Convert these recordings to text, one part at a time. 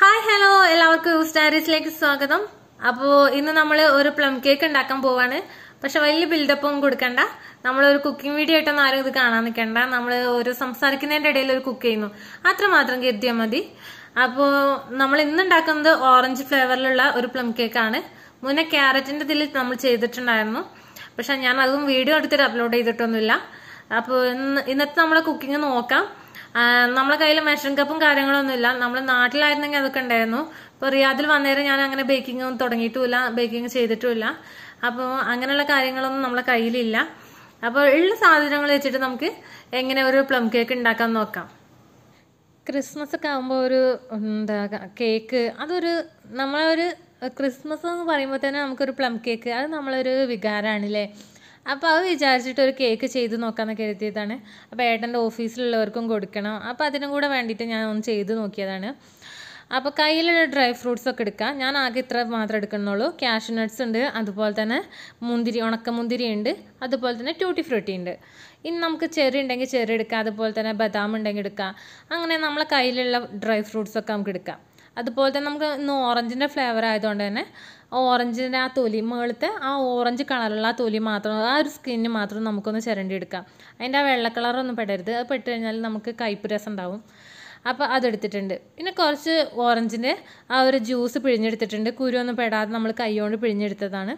hi hello എല്ലാവർക്കും ഡയറീസിലേക്ക് സ്വാഗതം അപ്പോൾ ഇന്ന് നമ്മൾ ഒരു പ്ലം കേക്ക് ഉണ്ടാക്കാൻ പോവാണ് പക്ഷെ വലിയ ബിൽഡപ്പും കൊടുക്കണ്ട നമ്മളൊരു കുക്കിംഗ് വീഡിയോ ആയിട്ടൊന്നും ആരും ഇത് കാണാൻ നിൽക്കണ്ട നമ്മൾ ഒരു സംസാരിക്കുന്നതിൻ്റെ ഇടയിൽ ഒരു കുക്ക് ചെയ്യുന്നു അത്രമാത്രം കരുതിയാൽ മതി അപ്പോൾ നമ്മൾ ഇന്ന് ഉണ്ടാക്കുന്നത് ഓറഞ്ച് ഫ്ലേവറിലുള്ള ഒരു പ്ലം കേക്കാണ് മുന്നേ ക്യാരറ്റിൻ്റെ ഇതിൽ നമ്മൾ ചെയ്തിട്ടുണ്ടായിരുന്നു പക്ഷെ ഞാൻ അതും വീഡിയോ എടുത്തിട്ട് അപ്ലോഡ് ചെയ്തിട്ടൊന്നുമില്ല അപ്പോൾ ഇന്ന് ഇന്നത്തെ നമ്മുടെ കുക്കിംഗ് നോക്കാം നമ്മളെ കയ്യിൽ മെഷറിംഗ് കപ്പും കാര്യങ്ങളൊന്നുമില്ല നമ്മൾ നാട്ടിലായിരുന്നെങ്കിൽ അതൊക്കെ ഉണ്ടായിരുന്നു ഇപ്പൊ റിയാദിൽ വന്നേരം ഞാൻ അങ്ങനെ ബേക്കിംഗ് ഒന്നും തുടങ്ങിയിട്ടുമില്ല ബേക്കിംഗ് ചെയ്തിട്ടുമില്ല അപ്പോൾ അങ്ങനെയുള്ള കാര്യങ്ങളൊന്നും നമ്മളെ കയ്യിലില്ല അപ്പോൾ ഉള്ള സാധനങ്ങൾ വെച്ചിട്ട് നമുക്ക് എങ്ങനെ ഒരു പ്ലം കേക്ക് ഉണ്ടാക്കാൻ നോക്കാം ക്രിസ്മസ് ഒക്കെ ആകുമ്പോൾ ഒരു എന്താ കേക്ക് അതൊരു നമ്മളൊരു ക്രിസ്മസ് എന്ന് പറയുമ്പോൾ തന്നെ നമുക്കൊരു പ്ലം കേക്ക് അത് നമ്മളൊരു അല്ലേ അപ്പോൾ അത് വിചാരിച്ചിട്ട് ഒരു കേക്ക് ചെയ്ത് നോക്കാമെന്ന് കരുതിയതാണ് അപ്പോൾ ഏട്ടൻ്റെ ഓഫീസിലുള്ളവർക്കും കൊടുക്കണം അപ്പോൾ അതിനും കൂടെ വേണ്ടിയിട്ട് ഞാൻ ഒന്ന് ചെയ്ത് നോക്കിയതാണ് അപ്പോൾ കയ്യിലുള്ള ഡ്രൈ ഫ്രൂട്ട്സ് ഒക്കെ ഞാൻ ആകെ ഇത്ര മാത്രം എടുക്കുന്നുള്ളൂ ക്യാഷ് നട്ട്സ് ഉണ്ട് അതുപോലെ തന്നെ മുന്തിരി ഉണക്കമുന്തിരി ഉണ്ട് അതുപോലെ തന്നെ ട്യൂട്ടി ഫ്രൂട്ടി ഉണ്ട് ഇനി നമുക്ക് ചെറി ഉണ്ടെങ്കിൽ ചെറി എടുക്കാം അതുപോലെ തന്നെ ബദാം ഉണ്ടെങ്കിൽ എടുക്കാം അങ്ങനെ നമ്മളെ കയ്യിലുള്ള ഡ്രൈ ഫ്രൂട്ട്സൊക്കെ നമുക്ക് എടുക്കാം അതുപോലെ തന്നെ നമുക്ക് ഇന്ന് ഓറഞ്ചിൻ്റെ ഫ്ലേവർ ആയതുകൊണ്ട് തന്നെ ഓറഞ്ചിൻ്റെ ആ തൊലി മുകളിലത്തെ ആ ഓറഞ്ച് കളറുള്ള ആ തൊലി മാത്രം ആ ഒരു സ്കിന്നിന് മാത്രം നമുക്കൊന്ന് എടുക്കാം അതിൻ്റെ ആ വെള്ള കളറൊന്നും പെടരുത് അത് പെട്ട് കഴിഞ്ഞാൽ നമുക്ക് കയ്പ്പ് രസം ഉണ്ടാവും അപ്പോൾ അതെടുത്തിട്ടുണ്ട് പിന്നെ കുറച്ച് ഓറഞ്ചിൻ്റെ ആ ഒരു ജ്യൂസ് പിഴിഞ്ഞെടുത്തിട്ടുണ്ട് കുരുവൊന്നും പെടാതെ നമ്മൾ കൈകൊണ്ട് പിഴിഞ്ഞെടുത്തതാണ്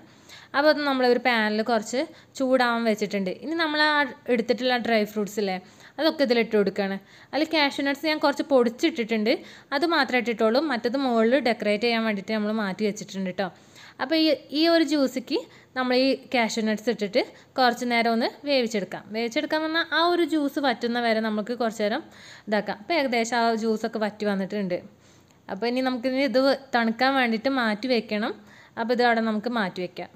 അപ്പോൾ അത് നമ്മൾ പാനിൽ കുറച്ച് ചൂടാവാൻ വെച്ചിട്ടുണ്ട് ഇനി നമ്മൾ ആ എടുത്തിട്ടുള്ള ഡ്രൈ ഫ്രൂട്ട്സ് അല്ലേ അതൊക്കെ ഇതിലിട്ട് കൊടുക്കുകയാണ് അതിൽ കാഷ്യൂ നട്ട്സ് ഞാൻ കുറച്ച് പൊടിച്ചിട്ടിട്ടുണ്ട് അത് മാത്രമേ ഇട്ടിട്ടുള്ളൂ മറ്റത് മുകളിൽ ഡെക്കറേറ്റ് ചെയ്യാൻ വേണ്ടിയിട്ട് നമ്മൾ മാറ്റി വെച്ചിട്ടുണ്ട് കേട്ടോ അപ്പോൾ ഈ ഈ ഒരു ജ്യൂസിക്ക് നമ്മൾ ഈ കാഷ്യൂ നട്ട്സ് ഇട്ടിട്ട് കുറച്ച് നേരം ഒന്ന് വേവിച്ചെടുക്കാം വേവിച്ചെടുക്കാന്ന് പറഞ്ഞാൽ ആ ഒരു ജ്യൂസ് വറ്റുന്ന വരെ നമുക്ക് കുറച്ച് നേരം ഇതാക്കാം അപ്പോൾ ഏകദേശം ആ ജ്യൂസൊക്കെ വറ്റി വന്നിട്ടുണ്ട് അപ്പോൾ ഇനി നമുക്കിനി ഇത് തണുക്കാൻ വേണ്ടിയിട്ട് മാറ്റി വെക്കണം അപ്പോൾ ഇത് അവിടെ നമുക്ക് മാറ്റി വെക്കാം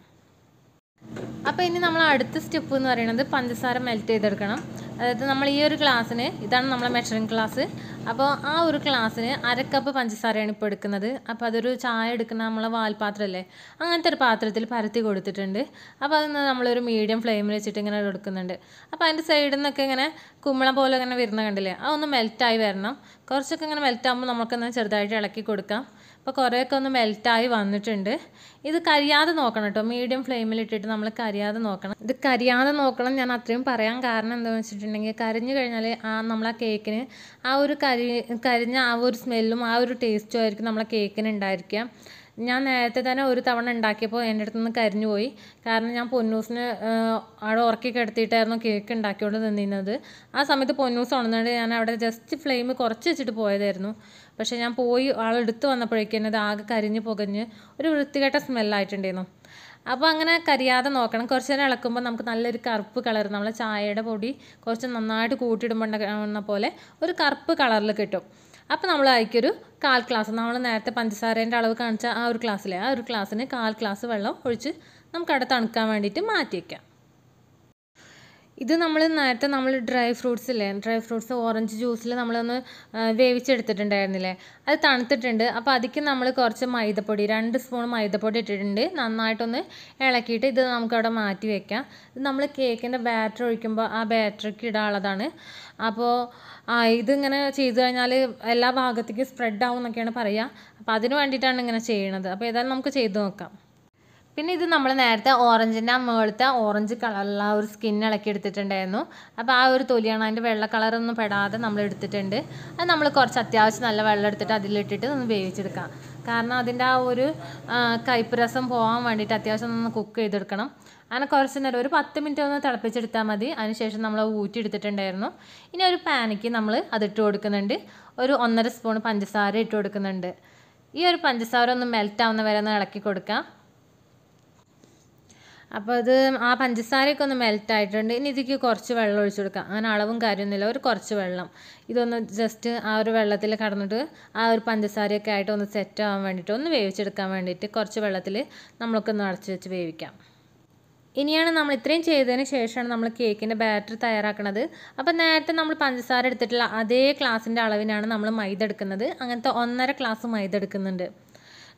അപ്പോൾ ഇനി നമ്മൾ അടുത്ത സ്റ്റെപ്പ് എന്ന് പറയുന്നത് പഞ്ചസാര മെൽറ്റ് ചെയ്തെടുക്കണം അതായത് നമ്മൾ ഈ ഒരു ക്ലാസ്സിന് ഇതാണ് നമ്മളെ മെഷറിംഗ് ക്ലാസ് അപ്പോൾ ആ ഒരു ക്ലാസ്സിന് അരക്കപ്പ് പഞ്ചസാരയാണ് ഇപ്പോൾ എടുക്കുന്നത് അപ്പോൾ അതൊരു ചായ എടുക്കുന്ന നമ്മളെ വാൽപാത്രമല്ലേ അങ്ങനത്തെ ഒരു പാത്രത്തിൽ പരത്തി കൊടുത്തിട്ടുണ്ട് അപ്പോൾ അതൊന്ന് നമ്മളൊരു മീഡിയം ഫ്ലെയിമിൽ വെച്ചിട്ട് ഇങ്ങനെ കൊടുക്കുന്നുണ്ട് അപ്പോൾ അതിൻ്റെ സൈഡിൽ നിന്നൊക്കെ ഇങ്ങനെ കുമ്മള പോലെ ഇങ്ങനെ വരുന്ന കണ്ടില്ലേ അതൊന്ന് മെൽറ്റായി വരണം കുറച്ചൊക്കെ ഇങ്ങനെ മെൽറ്റാകുമ്പോൾ നമുക്കൊന്ന് ചെറുതായിട്ട് ഇളക്കി കൊടുക്കാം അപ്പോൾ കുറേയൊക്കെ ഒന്ന് മെൽറ്റായി വന്നിട്ടുണ്ട് ഇത് കരിയാതെ നോക്കണം കേട്ടോ മീഡിയം ഫ്ലെയിമിലിട്ടിട്ട് നമ്മൾ കരിയാതെ നോക്കണം ഇത് കരിയാതെ നോക്കണം ഞാൻ അത്രയും പറയാൻ കാരണം എന്താണെന്ന് വെച്ചിട്ടുണ്ടെങ്കിൽ കരിഞ്ഞു കഴിഞ്ഞാൽ ആ നമ്മളെ കേക്കിന് ആ ഒരു കരി കരിഞ്ഞ ആ ഒരു സ്മെല്ലും ആ ഒരു ടേസ്റ്റും ആയിരിക്കും നമ്മളെ കേക്കിന് ഉണ്ടായിരിക്കുക ഞാൻ നേരത്തെ തന്നെ ഒരു തവണ ഉണ്ടാക്കിയപ്പോൾ എൻ്റെ അടുത്ത് നിന്ന് കരിഞ്ഞു പോയി കാരണം ഞാൻ പൊന്നൂസിന് അവിടെ ഉറക്കി കിടത്തിയിട്ടായിരുന്നു കേക്ക് ഉണ്ടാക്കിയോണ്ട് നിന്നിരുന്നത് ആ സമയത്ത് പൊന്നൂസ് ഉണർന്നുകൊണ്ട് ഞാൻ അവിടെ ജസ്റ്റ് ഫ്ലെയിം കുറച്ച് വെച്ചിട്ട് പോയതായിരുന്നു പക്ഷേ ഞാൻ പോയി ആളെടുത്ത് വന്നപ്പോഴേക്കും അത് ആകെ കരിഞ്ഞ് പുകഞ്ഞ് ഒരു വൃത്തികെട്ട സ്മെല്ലായിട്ടുണ്ടായിരുന്നു അപ്പോൾ അങ്ങനെ കരിയാതെ നോക്കണം കുറച്ച് നേരം ഇളക്കുമ്പോൾ നമുക്ക് നല്ലൊരു കറുപ്പ് കളർ നമ്മളെ ചായയുടെ പൊടി കുറച്ച് നന്നായിട്ട് കൂട്ടിയിടുമ്പോൾ പോലെ ഒരു കറുപ്പ് കളറിൽ കിട്ടും അപ്പോൾ നമ്മൾ അതിലേക്കൊരു കാൽ ക്ലാസ് നമ്മൾ നേരത്തെ പഞ്ചസാരേൻ്റെ അളവ് കാണിച്ച ആ ഒരു ക്ലാസ്സിലെ ആ ഒരു ക്ലാസ്സിന് കാൽ ക്ലാസ് വെള്ളം ഒഴിച്ച് നമുക്ക് തണുക്കാൻ വേണ്ടിയിട്ട് മാറ്റി വയ്ക്കാം ഇത് നമ്മൾ നേരത്തെ നമ്മൾ ഡ്രൈ ഫ്രൂട്ട്സ് ഇല്ലേ ഡ്രൈ ഫ്രൂട്ട്സ് ഓറഞ്ച് ജ്യൂസിൽ നമ്മളൊന്ന് വേവിച്ചെടുത്തിട്ടുണ്ടായിരുന്നില്ലേ അത് തണുത്തിട്ടുണ്ട് അപ്പോൾ അതിക്ക് നമ്മൾ കുറച്ച് മൈദപ്പൊടി രണ്ട് സ്പൂൺ മൈദപ്പൊടി ഇട്ടിട്ടുണ്ട് നന്നായിട്ടൊന്ന് ഇളക്കിയിട്ട് ഇത് നമുക്കവിടെ മാറ്റി വെക്കാം ഇത് നമ്മൾ കേക്കിൻ്റെ ബാറ്റർ ഒഴിക്കുമ്പോൾ ആ ബാറ്ററിക്ക് ഇടാനുള്ളതാണ് അപ്പോൾ ഇതിങ്ങനെ ചെയ്തു കഴിഞ്ഞാൽ എല്ലാ ഭാഗത്തേക്കും സ്പ്രെഡ് ആവും എന്നൊക്കെയാണ് പറയുക അപ്പോൾ അതിന് വേണ്ടിയിട്ടാണ് ഇങ്ങനെ ചെയ്യണത് അപ്പോൾ ഏതായാലും നമുക്ക് ചെയ്തു നോക്കാം പിന്നെ ഇത് നമ്മൾ നേരത്തെ ഓറഞ്ചിൻ്റെ മുകളിലത്തെ ഓറഞ്ച് കളറുള്ള ആ ഒരു സ്കിൻ ഇളക്കി എടുത്തിട്ടുണ്ടായിരുന്നു അപ്പോൾ ആ ഒരു തൊലിയാണ് അതിൻ്റെ വെള്ള കളറൊന്നും പെടാതെ നമ്മൾ എടുത്തിട്ടുണ്ട് അത് നമ്മൾ കുറച്ച് അത്യാവശ്യം നല്ല വെള്ളം എടുത്തിട്ട് അതിലിട്ടിട്ട് ഒന്ന് വേവിച്ചെടുക്കാം കാരണം അതിൻ്റെ ആ ഒരു കയ്പ്പ് രസം പോകാൻ വേണ്ടിയിട്ട് അത്യാവശ്യം ഒന്ന് കുക്ക് ചെയ്തെടുക്കണം അങ്ങനെ കുറച്ച് നേരം ഒരു പത്ത് മിനിറ്റ് ഒന്ന് തിളപ്പിച്ചെടുത്താൽ മതി അതിനുശേഷം നമ്മൾ ഊറ്റി എടുത്തിട്ടുണ്ടായിരുന്നു ഇനി ഒരു പാനിക്ക് നമ്മൾ അതിട്ട് കൊടുക്കുന്നുണ്ട് ഒരു ഒന്നര സ്പൂൺ പഞ്ചസാര ഇട്ട് കൊടുക്കുന്നുണ്ട് ഈ ഒരു പഞ്ചസാര ഒന്ന് മെൽറ്റ് ആവുന്ന വരെ ഒന്ന് ഇളക്കി കൊടുക്കാം അപ്പോൾ അത് ആ പഞ്ചസാരയൊക്കെ ഒന്ന് മെൽറ്റ് ആയിട്ടുണ്ട് ഇനി ഇതിക്ക് കുറച്ച് വെള്ളം ഒഴിച്ചു കൊടുക്കാം അങ്ങനെ അളവും കാര്യമൊന്നുമില്ല ഒരു കുറച്ച് വെള്ളം ഇതൊന്ന് ജസ്റ്റ് ആ ഒരു വെള്ളത്തിൽ കടന്നിട്ട് ആ ഒരു പഞ്ചസാരയൊക്കെ ആയിട്ട് ഒന്ന് സെറ്റ് ആവാൻ വേണ്ടിയിട്ട് ഒന്ന് വേവിച്ചെടുക്കാൻ വേണ്ടിയിട്ട് കുറച്ച് വെള്ളത്തിൽ നമ്മൾക്കൊന്ന് അടച്ചു വെച്ച് വേവിക്കാം ഇനിയാണ് നമ്മൾ ഇത്രയും ചെയ്തതിന് ശേഷമാണ് നമ്മൾ കേക്കിൻ്റെ ബാറ്റർ തയ്യാറാക്കുന്നത് അപ്പോൾ നേരത്തെ നമ്മൾ പഞ്ചസാര എടുത്തിട്ടുള്ള അതേ ക്ലാസ്സിൻ്റെ അളവിനാണ് നമ്മൾ മൈദ എടുക്കുന്നത് അങ്ങനത്തെ ഒന്നര ക്ലാസ് മൈദ എടുക്കുന്നുണ്ട്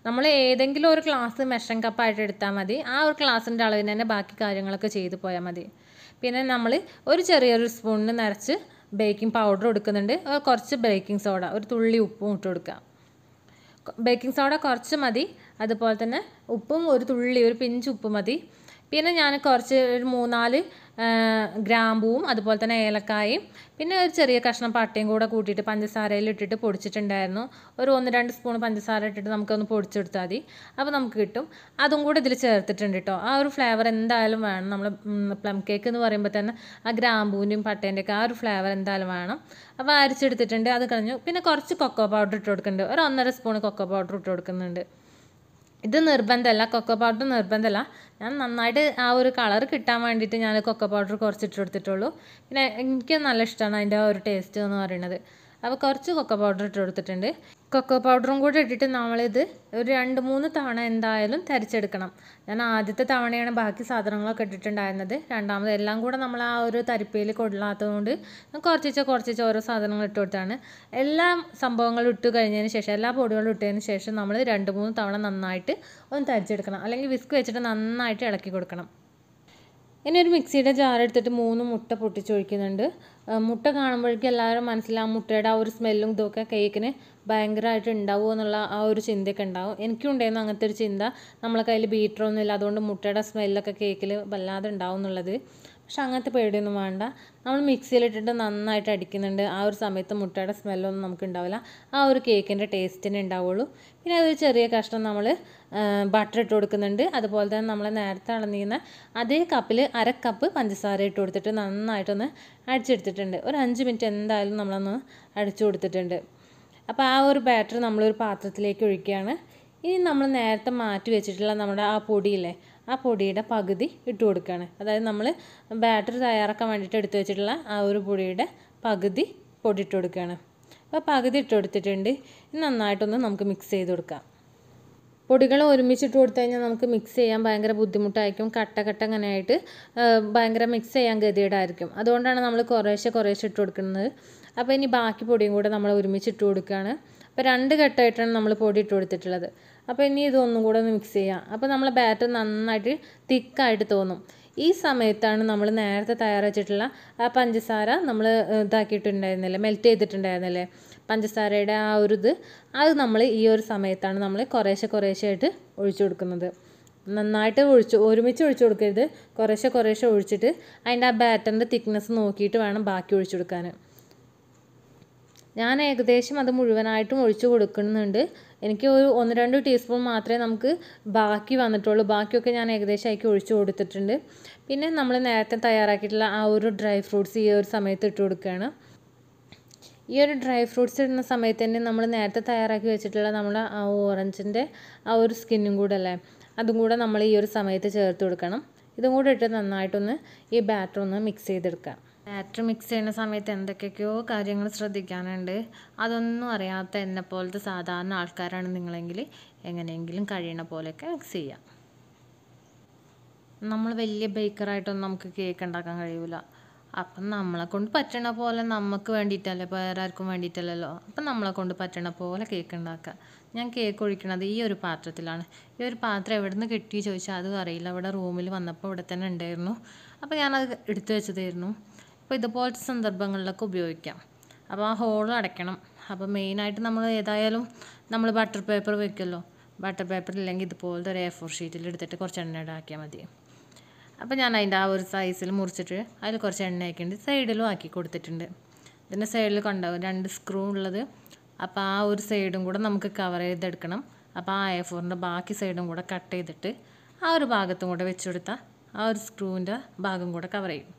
നമ്മൾ ഏതെങ്കിലും ഒരു ക്ലാസ് മെഷൻ കപ്പായിട്ട് എടുത്താൽ മതി ആ ഒരു ക്ലാസ്സിൻ്റെ അളവിന് തന്നെ ബാക്കി കാര്യങ്ങളൊക്കെ ചെയ്തു പോയാൽ മതി പിന്നെ നമ്മൾ ഒരു ചെറിയൊരു സ്പൂണിന് നിറച്ച് ബേക്കിംഗ് പൗഡർ എടുക്കുന്നുണ്ട് കുറച്ച് ബേക്കിംഗ് സോഡ ഒരു തുള്ളി ഉപ്പും ഇട്ട് കൊടുക്കുക ബേക്കിംഗ് സോഡ കുറച്ച് മതി അതുപോലെ തന്നെ ഉപ്പും ഒരു തുള്ളി ഒരു പിഞ്ച് ഉപ്പ് മതി പിന്നെ ഞാൻ കുറച്ച് ഒരു മൂന്നാല് ഗ്രാമ്പൂവും അതുപോലെ തന്നെ ഏലക്കായും പിന്നെ ഒരു ചെറിയ കഷ്ണം പട്ടയും കൂടെ കൂട്ടിയിട്ട് പഞ്ചസാരയിൽ ഇട്ടിട്ട് പൊടിച്ചിട്ടുണ്ടായിരുന്നു ഒരു ഒന്ന് രണ്ട് സ്പൂൺ പഞ്ചസാര ഇട്ടിട്ട് നമുക്കൊന്ന് പൊടിച്ചെടുത്താൽ മതി അപ്പോൾ നമുക്ക് കിട്ടും അതും കൂടെ ഇതിൽ ചേർത്തിട്ടുണ്ട് കേട്ടോ ആ ഒരു ഫ്ലേവർ എന്തായാലും വേണം നമ്മൾ പ്ലം കേക്ക് എന്ന് പറയുമ്പോൾ തന്നെ ആ ഗ്രാമ്പൂവിൻ്റെയും പട്ടേൻ്റെയൊക്കെ ആ ഒരു ഫ്ലേവർ എന്തായാലും വേണം അപ്പോൾ അരിച്ചെടുത്തിട്ടുണ്ട് അത് കഴിഞ്ഞു പിന്നെ കുറച്ച് കൊക്കോ പൗഡർ ഇട്ട് കൊടുക്കുന്നുണ്ട് ഒരു ഒന്നര സ്പൂൺ കൊക്കോ പൗഡർ ഇട്ട് കൊടുക്കുന്നുണ്ട് ഇത് നിർബന്ധമല്ല കൊക്കോ പൗഡർ നിർബന്ധമല്ല ഞാൻ നന്നായിട്ട് ആ ഒരു കളർ കിട്ടാൻ വേണ്ടിയിട്ട് ഞാൻ കൊക്കോ പൗഡർ കുറച്ച് ഇട്ട് കൊടുത്തിട്ടുള്ളൂ പിന്നെ എനിക്ക് നല്ല ഇഷ്ടമാണ് അതിൻ്റെ ആ ഒരു ടേസ്റ്റ് എന്ന് പറയുന്നത് അപ്പോൾ കുറച്ച് കൊക്കോ പൗഡർ ഇട്ട് കൊടുത്തിട്ടുണ്ട് കൊക്കോ പൗഡറും കൂടി ഇട്ടിട്ട് നമ്മളിത് ഒരു രണ്ട് മൂന്ന് തവണ എന്തായാലും തരിച്ചെടുക്കണം ഞാൻ ആദ്യത്തെ തവണയാണ് ബാക്കി സാധനങ്ങളൊക്കെ ഇട്ടിട്ടുണ്ടായിരുന്നത് രണ്ടാമത് എല്ലാം കൂടെ നമ്മൾ ആ ഒരു തരിപ്പയിൽ കൊള്ളാത്തതുകൊണ്ട് കുറച്ചിച്ച് കുറച്ചിച്ച് ഓരോ സാധനങ്ങൾ ഇട്ട് കൊടുത്താണ് എല്ലാ സംഭവങ്ങളും ഇട്ട് കഴിഞ്ഞതിന് ശേഷം എല്ലാ പൊടികളും ഇട്ടതിന് ശേഷം നമ്മൾ രണ്ട് മൂന്ന് തവണ നന്നായിട്ട് ഒന്ന് തരിച്ചെടുക്കണം അല്ലെങ്കിൽ വിസ്ക് വെച്ചിട്ട് നന്നായിട്ട് ഇളക്കി കൊടുക്കണം ഇനി ഒരു മിക്സിയുടെ ജാർ എടുത്തിട്ട് മൂന്ന് മുട്ട പൊട്ടിച്ചൊഴിക്കുന്നുണ്ട് മുട്ട കാണുമ്പോഴേക്കും എല്ലാവരും മനസ്സിൽ മുട്ടയുടെ ആ ഒരു സ്മെല്ലും ഇതൊക്കെ കേക്കിന് ഭയങ്കരമായിട്ട് ഉണ്ടാവുമോ എന്നുള്ള ആ ഒരു ചിന്തയൊക്കെ ഉണ്ടാവും എനിക്കും ഉണ്ടായിരുന്നു അങ്ങനത്തെ ഒരു ചിന്ത നമ്മളെ കയ്യിൽ ബീറ്ററൊന്നും ഇല്ല അതുകൊണ്ട് മുട്ടയുടെ സ്മെല്ലൊക്കെ കേക്കിൽ വല്ലാതെ ഉണ്ടാവും എന്നുള്ളത് പക്ഷെ അങ്ങനത്തെ പേടിയൊന്നും വേണ്ട നമ്മൾ മിക്സിയിലിട്ടിട്ട് നന്നായിട്ട് അടിക്കുന്നുണ്ട് ആ ഒരു സമയത്ത് മുട്ടയുടെ സ്മെല്ലൊന്നും നമുക്ക് ഉണ്ടാവില്ല ആ ഒരു കേക്കിൻ്റെ തന്നെ ഉണ്ടാവുള്ളൂ പിന്നെ അതൊരു ചെറിയ കഷ്ണം നമ്മൾ ബട്ടർ ഇട്ട് കൊടുക്കുന്നുണ്ട് അതുപോലെ തന്നെ നമ്മൾ നേരത്തെ അളന്നിരുന്ന അതേ കപ്പിൽ അരക്കപ്പ് കപ്പ് പഞ്ചസാര ഇട്ട് കൊടുത്തിട്ട് നന്നായിട്ടൊന്ന് അടിച്ചെടുത്തിട്ടുണ്ട് ഒരു അഞ്ച് മിനിറ്റ് എന്തായാലും നമ്മളൊന്ന് അടിച്ചു കൊടുത്തിട്ടുണ്ട് അപ്പോൾ ആ ഒരു ബാറ്റർ നമ്മളൊരു പാത്രത്തിലേക്ക് ഒഴിക്കുകയാണ് ഇനി നമ്മൾ നേരത്തെ മാറ്റി വെച്ചിട്ടുള്ള നമ്മുടെ ആ പൊടിയില്ലേ ആ പൊടിയുടെ പകുതി ഇട്ട് കൊടുക്കുകയാണ് അതായത് നമ്മൾ ബാറ്ററി തയ്യാറാക്കാൻ വേണ്ടിയിട്ട് എടുത്തു വെച്ചിട്ടുള്ള ആ ഒരു പൊടിയുടെ പകുതി പൊടി ഇട്ട് കൊടുക്കുകയാണ് അപ്പോൾ പകുതി ഇട്ട് കൊടുത്തിട്ടുണ്ട് നന്നായിട്ടൊന്ന് നമുക്ക് മിക്സ് ചെയ്ത് കൊടുക്കാം പൊടികൾ ഒരുമിച്ചിട്ട് കൊടുത്തു കഴിഞ്ഞാൽ നമുക്ക് മിക്സ് ചെയ്യാൻ ഭയങ്കര ബുദ്ധിമുട്ടായിരിക്കും കട്ട കട്ട അങ്ങനെ ആയിട്ട് ഭയങ്കര മിക്സ് ചെയ്യാൻ ഗതികേടായിരിക്കും അതുകൊണ്ടാണ് നമ്മൾ കുറേശ്ശെ കുറേശ്ശെ ഇട്ട് കൊടുക്കുന്നത് അപ്പോൾ ഇനി ബാക്കി പൊടിയും കൂടെ നമ്മൾ ഒരുമിച്ച് ഇട്ട് കൊടുക്കുകയാണ് അപ്പോൾ രണ്ട് ഘട്ടമായിട്ടാണ് നമ്മൾ പൊടി ഇട്ട് കൊടുത്തിട്ടുള്ളത് അപ്പോൾ ഇനി ഇതൊന്നും കൂടെ ഒന്ന് മിക്സ് ചെയ്യാം അപ്പോൾ നമ്മൾ ബാറ്റർ നന്നായിട്ട് തിക്കായിട്ട് തോന്നും ഈ സമയത്താണ് നമ്മൾ നേരത്തെ തയ്യാർ ആ പഞ്ചസാര നമ്മൾ ഇതാക്കിയിട്ടുണ്ടായിരുന്നില്ലേ മെൽറ്റ് ചെയ്തിട്ടുണ്ടായിരുന്നില്ലേ പഞ്ചസാരയുടെ ആ ഒരു ഇത് അത് നമ്മൾ ഈ ഒരു സമയത്താണ് നമ്മൾ കുറേശ്ശെ കുറേശ്ശായിട്ട് ഒഴിച്ചു കൊടുക്കുന്നത് നന്നായിട്ട് ഒഴിച്ച് ഒരുമിച്ച് ഒഴിച്ചു കൊടുക്കരുത് കുറേശ്ശെ കുറേശ്ശെ ഒഴിച്ചിട്ട് അതിൻ്റെ ആ ബാറ്ററിൻ്റെ തിക്നെസ് നോക്കിയിട്ട് വേണം ബാക്കി ഒഴിച്ചു കൊടുക്കാൻ ഞാൻ ഏകദേശം അത് മുഴുവനായിട്ടും ഒഴിച്ചു കൊടുക്കുന്നുണ്ട് എനിക്ക് ഒരു ഒന്ന് രണ്ട് ടീസ്പൂൺ മാത്രമേ നമുക്ക് ബാക്കി വന്നിട്ടുള്ളൂ ബാക്കിയൊക്കെ ഞാൻ ഏകദേശം അതിക്ക് ഒഴിച്ചു കൊടുത്തിട്ടുണ്ട് പിന്നെ നമ്മൾ നേരത്തെ തയ്യാറാക്കിയിട്ടുള്ള ആ ഒരു ഡ്രൈ ഫ്രൂട്ട്സ് ഈ ഒരു സമയത്ത് ഇട്ട് കൊടുക്കുകയാണ് ഈ ഒരു ഡ്രൈ ഫ്രൂട്ട്സ് ഇടുന്ന സമയത്ത് തന്നെ നമ്മൾ നേരത്തെ തയ്യാറാക്കി വെച്ചിട്ടുള്ള നമ്മുടെ ആ ഓറഞ്ചിൻ്റെ ആ ഒരു സ്കിന്നും കൂടെ അല്ലേ അതും കൂടെ നമ്മൾ ഈ ഒരു സമയത്ത് ചേർത്ത് കൊടുക്കണം ഇതും കൂടെ ഇട്ട് നന്നായിട്ടൊന്ന് ഈ ബാറ്റർ ഒന്ന് മിക്സ് ചെയ്തെടുക്കാം ബാറ്റർ മിക്സ് ചെയ്യുന്ന സമയത്ത് എന്തൊക്കെയൊക്കെയോ കാര്യങ്ങൾ ശ്രദ്ധിക്കാനുണ്ട് അതൊന്നും അറിയാത്ത എന്നെ പോലത്തെ സാധാരണ ആൾക്കാരാണ് നിങ്ങളെങ്കിൽ എങ്ങനെയെങ്കിലും കഴിയണ പോലെയൊക്കെ മിക്സ് ചെയ്യാം നമ്മൾ വലിയ ബേക്കറായിട്ടൊന്നും നമുക്ക് കേക്ക് ഉണ്ടാക്കാൻ കഴിയില്ല അപ്പം നമ്മളെ കൊണ്ട് പറ്റണ പോലെ നമുക്ക് വേണ്ടിയിട്ടല്ലേ വേറെ ആർക്കും വേണ്ടിയിട്ടല്ലല്ലോ അപ്പം നമ്മളെ കൊണ്ട് പറ്റണ പോലെ കേക്ക് ഉണ്ടാക്കുക ഞാൻ കേക്ക് ഒഴിക്കണത് ഈ ഒരു പാത്രത്തിലാണ് ഈ ഒരു പാത്രം എവിടെ നിന്ന് കിട്ടി ചോദിച്ചാൽ അതും അറിയില്ല ഇവിടെ റൂമിൽ വന്നപ്പോൾ ഇവിടെ തന്നെ ഉണ്ടായിരുന്നു അപ്പോൾ ഞാനത് എടുത്തു വെച്ചതായിരുന്നു അപ്പോൾ ഇതുപോലത്തെ സന്ദർഭങ്ങളിലൊക്കെ ഉപയോഗിക്കാം അപ്പോൾ ആ ഹോൾ അടയ്ക്കണം അപ്പോൾ മെയിനായിട്ട് നമ്മൾ ഏതായാലും നമ്മൾ ബട്ടർ പേപ്പർ വയ്ക്കുമല്ലോ ബട്ടർ പേപ്പർ ഇല്ലെങ്കിൽ ഇതുപോലത്തെ ഒരു എ ഫോർ ഷീറ്റിൽ എടുത്തിട്ട് കുറച്ച് എണ്ണ ഇടാക്കിയാൽ മതി അപ്പോൾ ഞാൻ അതിൻ്റെ ആ ഒരു സൈസിൽ മുറിച്ചിട്ട് അതിൽ കുറച്ച് എണ്ണ ആക്കിയിട്ടുണ്ട് സൈഡിലും ആക്കി കൊടുത്തിട്ടുണ്ട് ഇതിൻ്റെ സൈഡിൽ കൊണ്ടാവും രണ്ട് സ്ക്രൂ ഉള്ളത് അപ്പോൾ ആ ഒരു സൈഡും കൂടെ നമുക്ക് കവർ ചെയ്തെടുക്കണം അപ്പോൾ ആ എ ഫോറിൻ്റെ ബാക്കി സൈഡും കൂടെ കട്ട് ചെയ്തിട്ട് ആ ഒരു ഭാഗത്തും കൂടെ വെച്ച് കൊടുത്താൽ ആ ഒരു സ്ക്രൂവിൻ്റെ ഭാഗം കൂടെ കവർ ചെയ്യും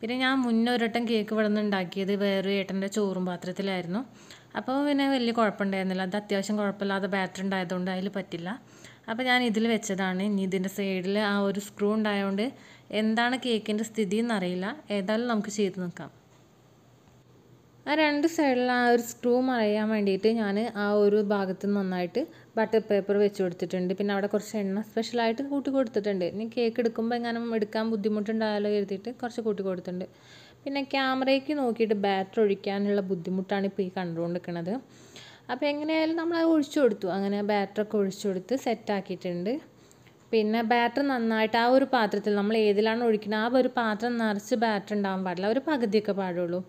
പിന്നെ ഞാൻ മുന്നേ കേക്ക് ഇവിടെ നിന്ന് ഉണ്ടാക്കിയത് വേറൊരു ഏട്ടൻ്റെ ചോറും പാത്രത്തിലായിരുന്നു അപ്പോൾ പിന്നെ വലിയ കുഴപ്പമുണ്ടായിരുന്നില്ല അത് അത്യാവശ്യം കുഴപ്പമില്ലാതെ ബാറ്റർ ഉണ്ടായതുകൊണ്ട് അതിൽ പറ്റില്ല അപ്പോൾ ഞാൻ ഇതിൽ വെച്ചതാണ് ഇനി ഇതിൻ്റെ സൈഡിൽ ആ ഒരു സ്ക്രൂ ഉണ്ടായതുകൊണ്ട് എന്താണ് കേക്കിൻ്റെ സ്ഥിതി എന്നറിയില്ല ഏതായാലും നമുക്ക് ചെയ്ത് നോക്കാം ആ രണ്ട് സൈഡിൽ ആ ഒരു സ്ക്രൂ മറയാൻ വേണ്ടിയിട്ട് ഞാൻ ആ ഒരു ഭാഗത്ത് നന്നായിട്ട് ബട്ടർ പേപ്പർ വെച്ച് കൊടുത്തിട്ടുണ്ട് പിന്നെ അവിടെ കുറച്ച് എണ്ണ സ്പെഷ്യലായിട്ട് കൂട്ടി കൊടുത്തിട്ടുണ്ട് ഇനി കേക്ക് എടുക്കുമ്പോൾ എങ്ങനെ എടുക്കാൻ ബുദ്ധിമുട്ടുണ്ടായാലോ എഴുതിയിട്ട് കുറച്ച് കൂട്ടി കൊടുത്തിട്ടുണ്ട് പിന്നെ ക്യാമറയ്ക്ക് നോക്കിയിട്ട് ബാറ്റർ ഒഴിക്കാനുള്ള ബുദ്ധിമുട്ടാണ് ഇപ്പോൾ ഈ കണ്ടുകൊണ്ട് നിൽക്കുന്നത് അപ്പോൾ എങ്ങനെയായാലും നമ്മൾ അത് ഒഴിച്ചു കൊടുത്തു അങ്ങനെ ഒക്കെ ഒഴിച്ചു കൊടുത്ത് സെറ്റാക്കിയിട്ടുണ്ട് പിന്നെ ബാറ്റർ നന്നായിട്ട് ആ ഒരു പാത്രത്തിൽ നമ്മൾ ഏതിലാണ് ഒഴിക്കുന്നത് ആ ഒരു പാത്രം നിറച്ച് ബാറ്റർ ഉണ്ടാകാൻ പാടില്ല ഒരു പകുതിയൊക്കെ പാടുള്ളൂ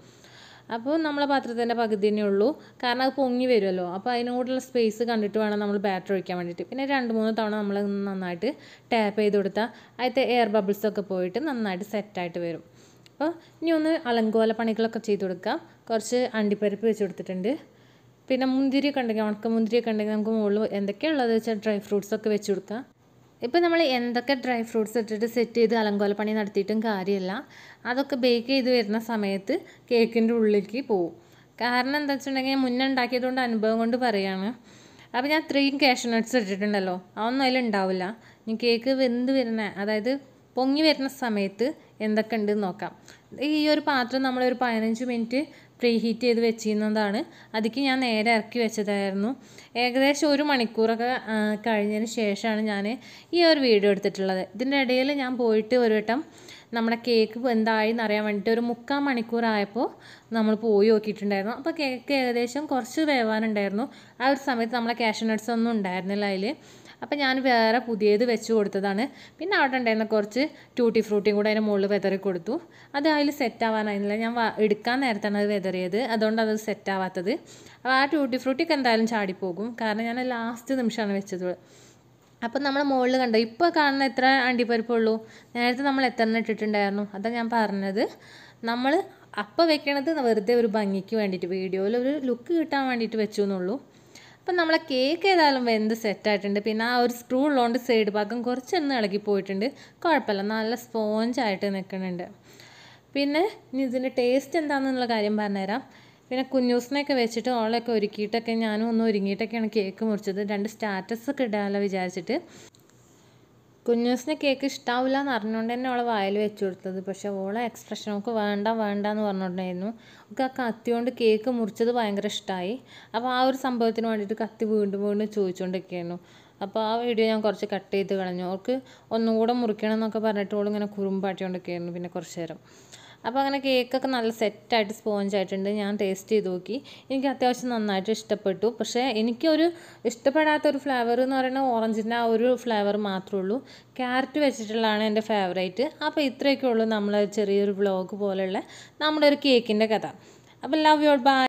അപ്പോൾ നമ്മളെ പാത്രത്തിൻ്റെ തന്നെ ഉള്ളൂ കാരണം അത് പൊങ്ങി വരുമല്ലോ അപ്പോൾ അതിനോടുള്ള സ്പേസ് കണ്ടിട്ട് വേണം നമ്മൾ ബാറ്റർ ഒഴിക്കാൻ വേണ്ടിയിട്ട് പിന്നെ രണ്ട് മൂന്ന് തവണ നമ്മൾ നന്നായിട്ട് ടാപ്പ് ചെയ്ത് കൊടുത്താൽ അതിലത്തെ എയർ ബബിൾസൊക്കെ പോയിട്ട് നന്നായിട്ട് സെറ്റായിട്ട് വരും അപ്പോൾ ഇനി ഒന്ന് അലങ്കോല പണികളൊക്കെ ചെയ്ത് കൊടുക്കാം കുറച്ച് അണ്ടിപ്പരിപ്പ് വെച്ച് കൊടുത്തിട്ടുണ്ട് പിന്നെ മുന്തിരിയൊക്കെ ഉണ്ടെങ്കിൽ ഉണക്ക മുന്തിരിയൊക്കെ ഉണ്ടെങ്കിൽ നമുക്ക് മുകളിൽ എന്തൊക്കെയുള്ളത് വെച്ചാൽ ഡ്രൈ ഫ്രൂട്ട്സൊക്കെ വെച്ച് കൊടുക്കാം ഇപ്പോൾ നമ്മൾ എന്തൊക്കെ ഡ്രൈ ഫ്രൂട്ട്സ് ഇട്ടിട്ട് സെറ്റ് ചെയ്ത് അലങ്കോലപ്പണി നടത്തിയിട്ടും കാര്യമില്ല അതൊക്കെ ബേക്ക് ചെയ്ത് വരുന്ന സമയത്ത് കേക്കിൻ്റെ ഉള്ളിലേക്ക് പോവും കാരണം എന്താ വെച്ചിട്ടുണ്ടെങ്കിൽ മുന്നേ ഉണ്ടാക്കിയതുകൊണ്ട് അനുഭവം കൊണ്ട് പറയുകയാണ് അപ്പോൾ ഞാൻ ത്രീയും ക്യാഷ് നട്ട്സ് ഇട്ടിട്ടുണ്ടല്ലോ അതൊന്നും ഉണ്ടാവില്ല ഇനി കേക്ക് വെന്ത് വരുന്ന അതായത് പൊങ്ങി വരുന്ന സമയത്ത് എന്തൊക്കെ ഉണ്ട് നോക്കാം ഈ ഒരു പാത്രം നമ്മളൊരു പതിനഞ്ച് മിനിറ്റ് പ്രീ ഹീറ്റ് ചെയ്ത് വെച്ചിരുന്നതാണ് അതിക്ക് ഞാൻ നേരെ ഇറക്കി വെച്ചതായിരുന്നു ഏകദേശം ഒരു മണിക്കൂറൊക്കെ കഴിഞ്ഞതിന് ശേഷമാണ് ഞാൻ ഈ ഒരു വീഡിയോ എടുത്തിട്ടുള്ളത് ഇതിൻ്റെ ഇടയിൽ ഞാൻ പോയിട്ട് ഒരു വട്ടം നമ്മുടെ കേക്ക് എന്തായി എന്നറിയാൻ വേണ്ടിയിട്ട് ഒരു മുക്കാൽ മണിക്കൂറായപ്പോൾ നമ്മൾ പോയി നോക്കിയിട്ടുണ്ടായിരുന്നു അപ്പോൾ കേക്ക് ഏകദേശം കുറച്ച് വേവാനുണ്ടായിരുന്നു ആ ഒരു സമയത്ത് നമ്മളെ ക്യാഷ് നട്ട്സ് ഒന്നും ഉണ്ടായിരുന്നില്ല അതിൽ അപ്പോൾ ഞാൻ വേറെ പുതിയത് വെച്ച് കൊടുത്തതാണ് പിന്നെ അവിടെ ഉണ്ടായിരുന്ന കുറച്ച് ട്യൂട്ടി ഫ്രൂട്ടിയും കൂടെ അതിൻ്റെ മുകളിൽ വെതറി കൊടുത്തു അത് അതിൽ സെറ്റ് ആവാനായിരുന്നില്ല ഞാൻ എടുക്കാൻ നേരത്താണ് അത് വെതറിയത് അതുകൊണ്ട് അത് സെറ്റ് ആവാത്തത് അപ്പോൾ ആ ട്യൂട്ടി ഫ്രൂട്ടിക്ക് എന്തായാലും ചാടിപ്പോകും കാരണം ഞാൻ ലാസ്റ്റ് നിമിഷമാണ് വെച്ചത് അപ്പം നമ്മൾ മുകളിൽ കണ്ടോ ഇപ്പോൾ കാണുന്ന എത്ര അണ്ടിപ്പരിപ്പുള്ളൂ നേരത്തെ നമ്മൾ എത്ര ഇട്ടിട്ടുണ്ടായിരുന്നു അതാ ഞാൻ പറഞ്ഞത് നമ്മൾ അപ്പോൾ വെക്കണത് വെറുതെ ഒരു ഭംഗിക്ക് വേണ്ടിയിട്ട് വീഡിയോയിൽ ഒരു ലുക്ക് കിട്ടാൻ വേണ്ടിയിട്ട് വെച്ചു എന്നുള്ളൂ അപ്പം നമ്മളെ കേക്ക് ഏതായാലും വെന്ത് സെറ്റായിട്ടുണ്ട് പിന്നെ ആ ഒരു സ്ക്രൂ ഉള്ളതുകൊണ്ട് സൈഡ് ഭാഗം കുറച്ചൊന്നും ഇളകി പോയിട്ടുണ്ട് കുഴപ്പമില്ല നല്ല സ്പോഞ്ചായിട്ട് നിൽക്കുന്നുണ്ട് പിന്നെ ഇനി ഇതിൻ്റെ ടേസ്റ്റ് എന്താണെന്നുള്ള കാര്യം പറഞ്ഞുതരാം പിന്നെ കുഞ്ഞൂസിനെയൊക്കെ വെച്ചിട്ട് ഓളെയൊക്കെ ഒരുക്കിയിട്ടൊക്കെ ഞാനും ഒന്ന് ഒരുങ്ങിയിട്ടൊക്കെയാണ് കേക്ക് മുറിച്ചത് രണ്ട് സ്റ്റാറ്റസ് ഒക്കെ ഇടാമല്ലോ വിചാരിച്ചിട്ട് കുഞ്ഞൂസിന് കേക്ക് ഇഷ്ടാവില്ല എന്ന് അറിഞ്ഞുകൊണ്ട് തന്നെ അവളെ വായിൽ വെച്ചു കൊടുത്തത് പക്ഷെ ഓളെ എക്സ്പ്രഷൻ നമുക്ക് വേണ്ട വേണ്ട എന്ന് പറഞ്ഞിട്ടുണ്ടായിരുന്നു ഒക്കെ ആ കത്തി കൊണ്ട് കേക്ക് മുറിച്ചത് ഭയങ്കര ഇഷ്ടമായി അപ്പോൾ ആ ഒരു സംഭവത്തിന് വേണ്ടിയിട്ട് കത്തി വീണ്ടും വീണ്ടും ചോദിച്ചുകൊണ്ടിരിക്കുകയായിരുന്നു അപ്പോൾ ആ വീഡിയോ ഞാൻ കുറച്ച് കട്ട് ചെയ്ത് കളഞ്ഞു അവർക്ക് ഒന്നുകൂടെ മുറിക്കണം എന്നൊക്കെ പറഞ്ഞിട്ട് അവളിങ്ങനെ കുറുമ്പാട്ടിക്കൊണ്ടൊക്കെയായിരുന്നു പിന്നെ കുറച്ച് നേരം അപ്പോൾ അങ്ങനെ കേക്കൊക്കെ നല്ല സെറ്റായിട്ട് സ്പോഞ്ചായിട്ടുണ്ട് ഞാൻ ടേസ്റ്റ് ചെയ്ത് നോക്കി എനിക്ക് അത്യാവശ്യം നന്നായിട്ട് ഇഷ്ടപ്പെട്ടു പക്ഷേ എനിക്കൊരു ഇഷ്ടപ്പെടാത്തൊരു ഫ്ലേവർ എന്ന് പറയുന്നത് ഓറഞ്ചിൻ്റെ ആ ഒരു ഫ്ലേവർ മാത്രമേ ഉള്ളൂ ക്യാരറ്റ് വെച്ചിട്ടുള്ളതാണ് എൻ്റെ ഫേവറേറ്റ് അപ്പോൾ ഇത്രയൊക്കെ ഉള്ളൂ നമ്മൾ ചെറിയൊരു വ്ളോഗ് പോലെയുള്ള നമ്മുടെ ഒരു കേക്കിൻ്റെ കഥ അപ്പോൾ ലവ് യുവർ ബൈ